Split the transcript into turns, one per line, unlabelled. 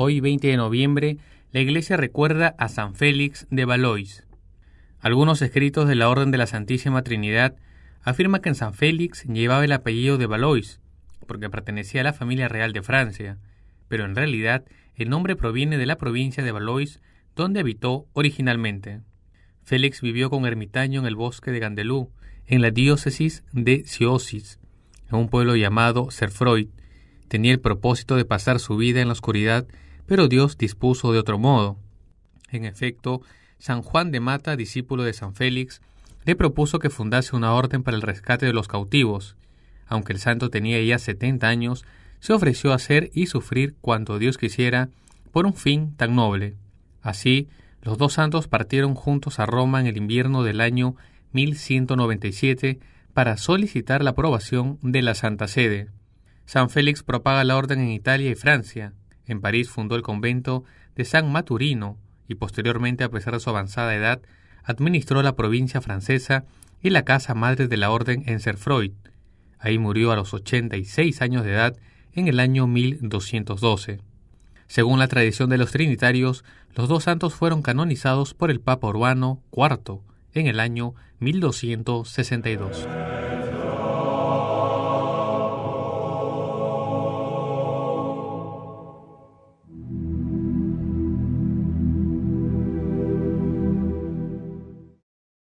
hoy 20 de noviembre, la iglesia recuerda a San Félix de Valois. Algunos escritos de la Orden de la Santísima Trinidad afirman que en San Félix llevaba el apellido de Valois, porque pertenecía a la familia real de Francia, pero en realidad el nombre proviene de la provincia de Valois, donde habitó originalmente. Félix vivió con ermitaño en el bosque de Gandelú, en la diócesis de Siosis, en un pueblo llamado Serfroid. Tenía el propósito de pasar su vida en la oscuridad pero Dios dispuso de otro modo. En efecto, San Juan de Mata, discípulo de San Félix, le propuso que fundase una orden para el rescate de los cautivos. Aunque el santo tenía ya setenta años, se ofreció a hacer y sufrir cuanto Dios quisiera por un fin tan noble. Así, los dos santos partieron juntos a Roma en el invierno del año 1197 para solicitar la aprobación de la Santa Sede. San Félix propaga la orden en Italia y Francia, en París fundó el convento de San Maturino y posteriormente, a pesar de su avanzada edad, administró la provincia francesa y la casa madre de la orden en Serfroid. Ahí murió a los 86 años de edad en el año 1212. Según la tradición de los trinitarios, los dos santos fueron canonizados por el Papa Urbano IV en el año 1262.